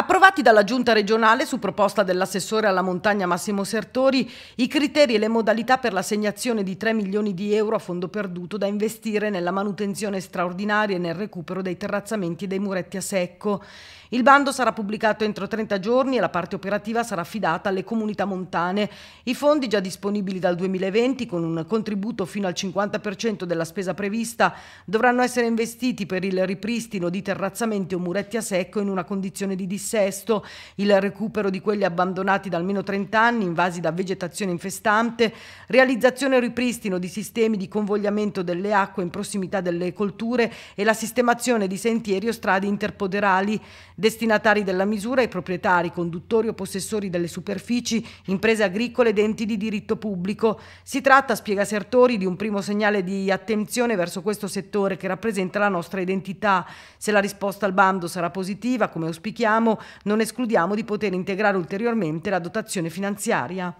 Approvati dalla Giunta regionale su proposta dell'assessore alla montagna Massimo Sertori i criteri e le modalità per l'assegnazione di 3 milioni di euro a fondo perduto da investire nella manutenzione straordinaria e nel recupero dei terrazzamenti e dei muretti a secco. Il bando sarà pubblicato entro 30 giorni e la parte operativa sarà affidata alle comunità montane. I fondi già disponibili dal 2020 con un contributo fino al 50% della spesa prevista dovranno essere investiti per il ripristino di terrazzamenti o muretti a secco in una condizione di dissesto dissesto, il recupero di quelli abbandonati da almeno 30 anni, invasi da vegetazione infestante, realizzazione e ripristino di sistemi di convogliamento delle acque in prossimità delle colture e la sistemazione di sentieri o strade interpoderali. Destinatari della misura i proprietari, conduttori o possessori delle superfici, imprese agricole ed enti di diritto pubblico. Si tratta, spiega Sertori, di un primo segnale di attenzione verso questo settore che rappresenta la nostra identità. Se la risposta al bando sarà positiva, come auspichiamo, non escludiamo di poter integrare ulteriormente la dotazione finanziaria.